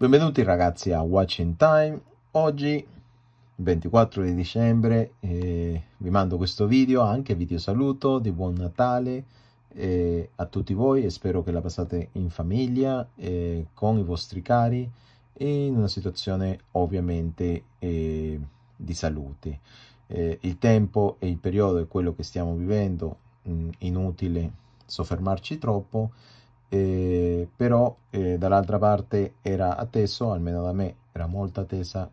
Benvenuti ragazzi a Watch in Time, oggi 24 di dicembre eh, vi mando questo video, anche video saluto di buon Natale eh, a tutti voi e spero che la passate in famiglia, eh, con i vostri cari e in una situazione ovviamente di salute. il tempo e il periodo è quello che stiamo vivendo, mh, mm, inutile soffermarci troppo, eh, però eh, dall'altra parte era atteso, almeno da me era molto attesa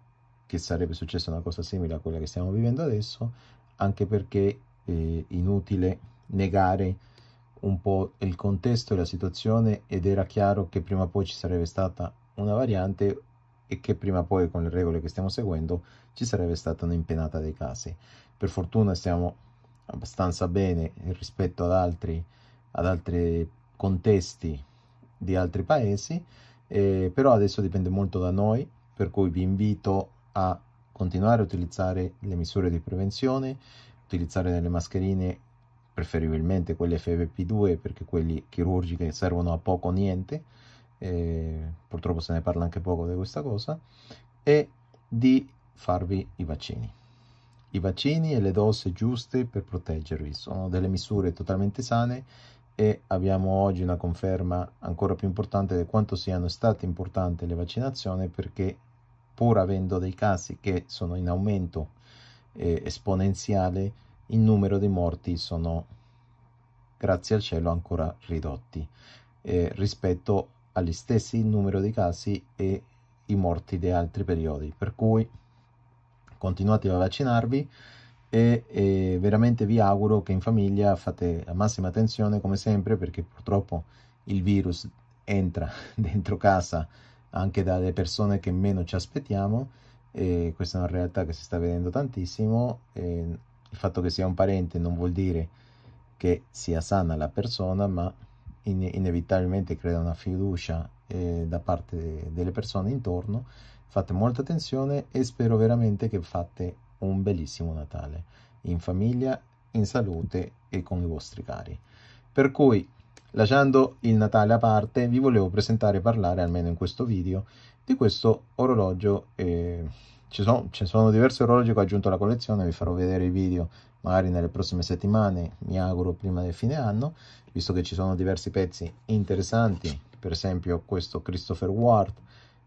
che sarebbe successa una cosa simile a quella che stiamo vivendo adesso, anche perché è eh, inutile negare un po' il contesto e la situazione ed era chiaro che prima o poi ci sarebbe stata una variante e che prima o poi con le regole che stiamo seguendo ci sarebbe stata un'impennata dei casi. Per fortuna stiamo abbastanza bene rispetto ad altri, ad altri contesti di altri paesi, eh, però adesso dipende molto da noi, per cui vi invito a continuare a utilizzare le misure di prevenzione, utilizzare delle mascherine, preferibilmente quelle FFP2 perché quelle chirurgiche servono a poco o niente, eh, purtroppo se ne parla anche poco di questa cosa, e di farvi i vaccini. I vaccini e le dose giuste per proteggervi sono delle misure totalmente sane e abbiamo oggi una conferma ancora più importante di quanto siano state importanti le vaccinazioni perché pur avendo dei casi che sono in aumento eh, esponenziale, il numero di morti sono, grazie al cielo, ancora ridotti eh, rispetto agli stessi numero di casi e i morti di altri periodi. Per cui continuate a vaccinarvi e, e, veramente vi auguro che in famiglia fate la massima attenzione come sempre perché purtroppo il virus entra dentro casa anche dalle persone che meno ci aspettiamo e questa è una realtà che si sta vedendo tantissimo il fatto che sia un parente non vuol dire che sia sana la persona ma inevitabilmente crea una fiducia eh, da parte delle persone intorno. Fate molta attenzione e spero veramente che fate un bellissimo Natale in famiglia, in salute e con i vostri cari. Per cui, lasciando il Natale a parte, vi volevo presentare e parlare, almeno in questo video, di questo orologio. Eh, ci, sono, ci sono diversi orologi che ho aggiunto alla collezione, vi farò vedere i video magari nelle prossime settimane, mi auguro prima del fine anno, visto che ci sono diversi pezzi interessanti, per esempio questo Christopher Ward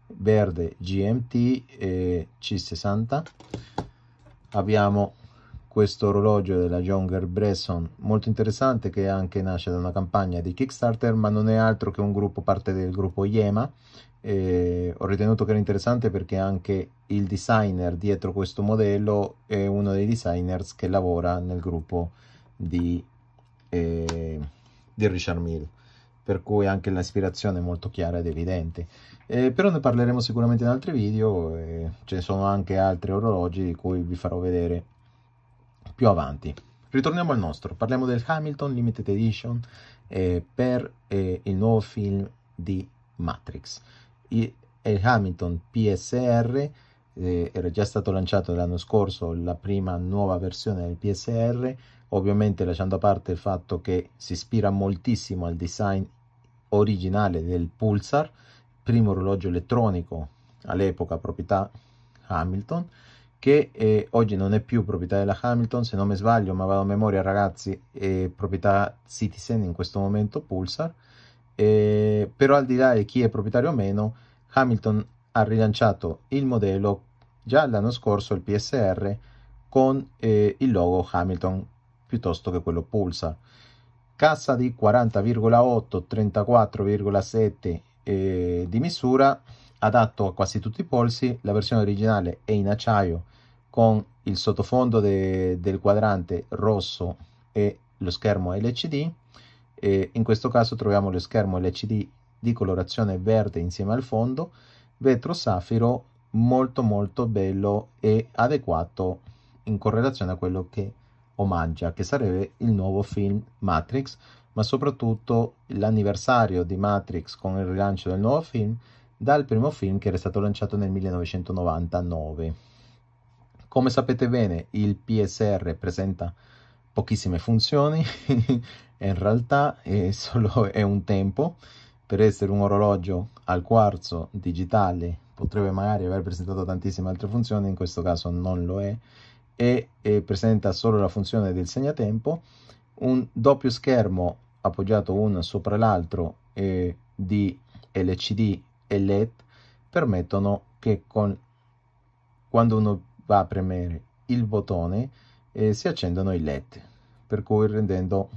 verde GMT eh, C60 abbiamo questo orologio della Jonger Bresson molto interessante che anche nasce da una campagna di Kickstarter ma non è altro che un gruppo parte del gruppo Yema eh, ho ritenuto che era interessante perché anche il designer dietro questo modello è uno dei designers che lavora nel gruppo di, eh, di Richard Mill per cui anche l'ispirazione è molto chiara ed evidente. Eh, però ne parleremo sicuramente in altri video, eh, ce ne sono anche altri orologi di cui vi farò vedere più avanti. Ritorniamo al nostro, parliamo del Hamilton Limited Edition eh, per eh, il nuovo film di Matrix. Il, il Hamilton PSR eh, era già stato lanciato l'anno scorso la prima nuova versione del PSR, ovviamente lasciando a parte il fatto che si ispira moltissimo al design originale del Pulsar, primo orologio elettronico all'epoca proprietà Hamilton, che eh, oggi non è più proprietà della Hamilton, se non mi sbaglio, ma vado a memoria ragazzi, è proprietà Citizen in questo momento, Pulsar, eh, però al di là di chi è proprietario o meno, Hamilton ha rilanciato il modello già l'anno scorso, il PSR, con eh, il logo Hamilton piuttosto che quello Pulsar cassa di 40,8, 34,7 eh, di misura, adatto a quasi tutti i polsi, la versione originale è in acciaio con il sottofondo de, del quadrante rosso e lo schermo LCD, e in questo caso troviamo lo schermo LCD di colorazione verde insieme al fondo, vetro safiro molto molto bello e adeguato in correlazione a quello che omaggia, che sarebbe il nuovo film Matrix, ma soprattutto l'anniversario di Matrix con il rilancio del nuovo film dal primo film che era stato lanciato nel 1999. Come sapete bene, il PSR presenta pochissime funzioni, in realtà è solo è un tempo. Per essere un orologio al quarzo digitale potrebbe magari aver presentato tantissime altre funzioni, in questo caso non lo è, e, e presenta solo la funzione del segnatempo, un doppio schermo appoggiato uno sopra l'altro eh, di LCD e LED permettono che con, quando uno va a premere il bottone eh, si accendono i LED, per cui rendendo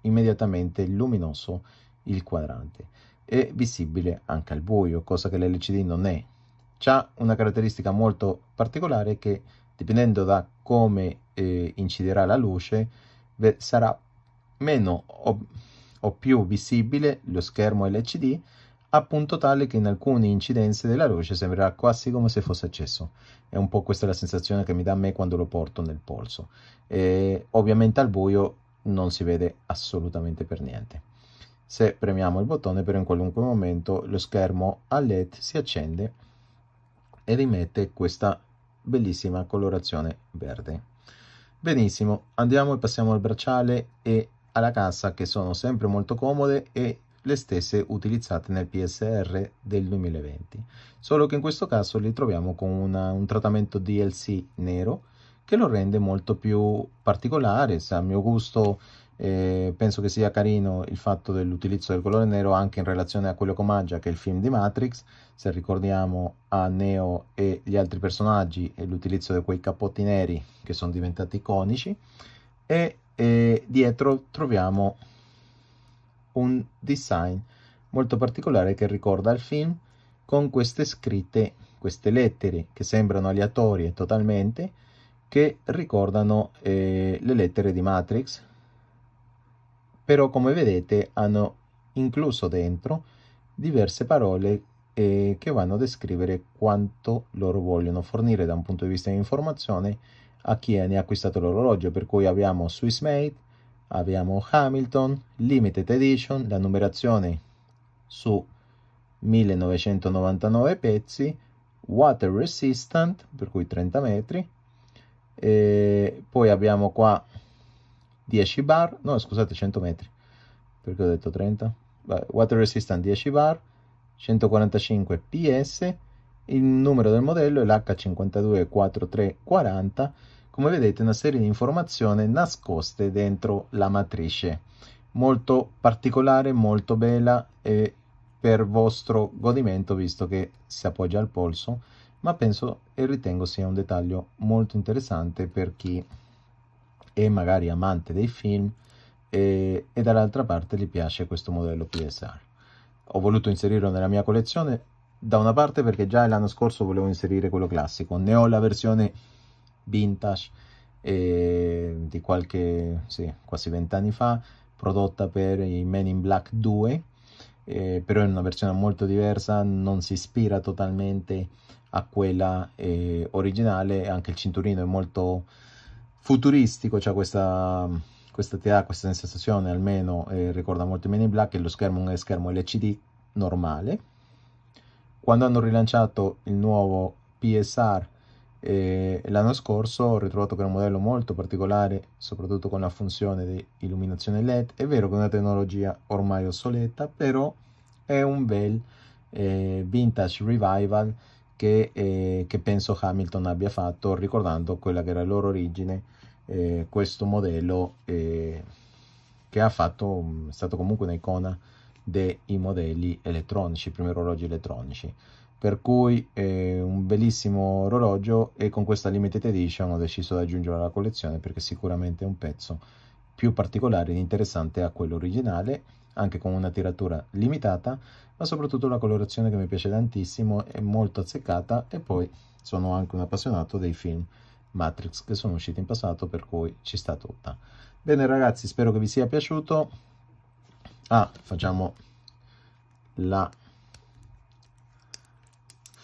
immediatamente luminoso il quadrante e visibile anche al buio, cosa che l'LCD non è. C'ha una caratteristica molto particolare che dipendendo da come eh, inciderà la luce, sarà meno o, o più visibile lo schermo LCD appunto tale che in alcune incidenze della luce sembrerà quasi come se fosse acceso. È un po' questa la sensazione che mi dà a me quando lo porto nel polso. E ovviamente al buio non si vede assolutamente per niente. Se premiamo il bottone però in qualunque momento lo schermo a LED si accende e rimette questa bellissima colorazione verde. Benissimo, andiamo e passiamo al bracciale e alla cassa che sono sempre molto comode e le stesse utilizzate nel PSR del 2020, solo che in questo caso li troviamo con una, un trattamento DLC nero che lo rende molto più particolare. Se a mio gusto eh, penso che sia carino il fatto dell'utilizzo del colore nero anche in relazione a quello che omaggia che è il film di Matrix, se ricordiamo a Neo e gli altri personaggi e l'utilizzo di quei cappotti neri che sono diventati iconici e, e dietro troviamo un design molto particolare che ricorda il film con queste scritte, queste lettere che sembrano aleatorie totalmente, che ricordano eh, le lettere di Matrix, però come vedete hanno incluso dentro diverse parole eh, che vanno a descrivere quanto loro vogliono fornire da un punto di vista di informazione a chi ne ha acquistato l'orologio, per cui abbiamo Swiss Made, abbiamo Hamilton, Limited Edition, la numerazione su 1999 pezzi, Water Resistant, per cui 30 metri, e poi abbiamo qua 10 bar no scusate 100 metri perché ho detto 30 water resistance 10 bar 145 ps il numero del modello è l'H524340 come vedete una serie di informazioni nascoste dentro la matrice molto particolare molto bella e per vostro godimento visto che si appoggia al polso ma penso e ritengo sia un dettaglio molto interessante per chi è magari amante dei film e, e dall'altra parte gli piace questo modello PSR ho voluto inserirlo nella mia collezione da una parte perché già l'anno scorso volevo inserire quello classico ne ho la versione vintage eh, di qualche sì, quasi vent'anni fa prodotta per i Men in Black 2 eh, però è una versione molto diversa, non si ispira totalmente a quella eh, originale, anche il cinturino è molto futuristico, c'è cioè questa, questa TH, questa sensazione almeno eh, ricorda molto meno in Black, e lo schermo è schermo LCD normale. Quando hanno rilanciato il nuovo PSR e l'anno scorso ho ritrovato che era un modello molto particolare, soprattutto con la funzione di illuminazione LED. È vero che è una tecnologia ormai obsoleta, però è un bel eh, vintage revival che, eh, che, penso Hamilton abbia fatto ricordando quella che era la loro origine, eh, questo modello eh, che ha fatto, mm, è stato comunque un'icona dei modelli elettronici, i primi orologi elettronici per cui è un bellissimo orologio e con questa limited edition ho deciso di aggiungerlo alla collezione perché sicuramente è un pezzo più particolare ed interessante a quello originale anche con una tiratura limitata ma soprattutto la colorazione che mi piace tantissimo è molto azzeccata e poi sono anche un appassionato dei film Matrix che sono usciti in passato per cui ci sta tutta bene ragazzi spero che vi sia piaciuto ah facciamo la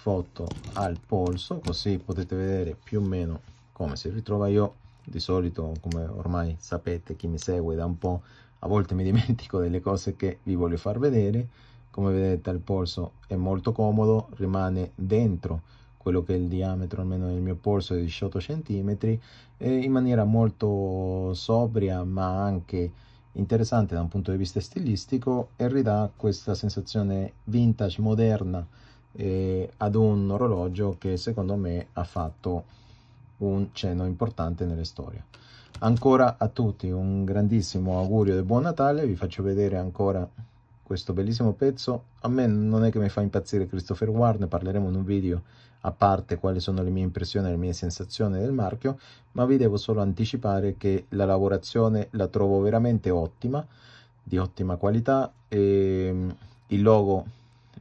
foto al polso così potete vedere più o meno come si ritrova io di solito come ormai sapete chi mi segue da un po' a volte mi dimentico delle cose che vi voglio far vedere come vedete al polso è molto comodo rimane dentro quello che è il diametro almeno del mio polso è 18 cm eh, in maniera molto sobria ma anche interessante da un punto di vista stilistico e ridà questa sensazione vintage moderna eh, ad un orologio che secondo me ha fatto un cenno importante nelle storie. Ancora a tutti un grandissimo augurio del buon Natale, vi faccio vedere ancora questo bellissimo pezzo. A me non è che mi fa impazzire Christopher Ward, ne parleremo in un video a parte quali sono le mie impressioni, e le mie sensazioni del marchio, ma vi devo solo anticipare che la lavorazione la trovo veramente ottima, di ottima qualità, e mm, il logo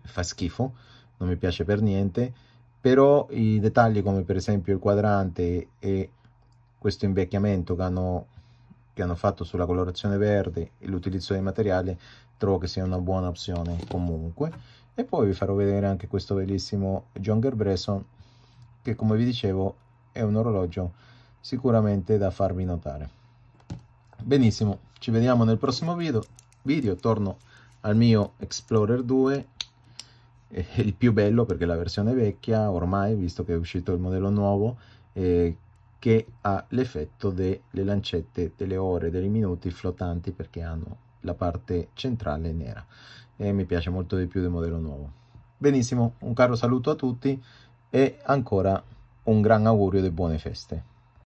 fa schifo, non mi piace per niente, però i dettagli come per esempio il quadrante e questo invecchiamento che hanno, che hanno fatto sulla colorazione verde e l'utilizzo dei materiali trovo che sia una buona opzione comunque. E poi vi farò vedere anche questo bellissimo John Gerbreson che come vi dicevo è un orologio sicuramente da farvi notare. Benissimo, ci vediamo nel prossimo video, video torno al mio Explorer 2 è il più bello perché la versione vecchia ormai, visto che è uscito il modello nuovo, eh, che ha l'effetto delle lancette delle ore, dei minuti flottanti perché hanno la parte centrale nera e mi piace molto di più del modello nuovo. Benissimo, un caro saluto a tutti e ancora un gran augurio di buone feste.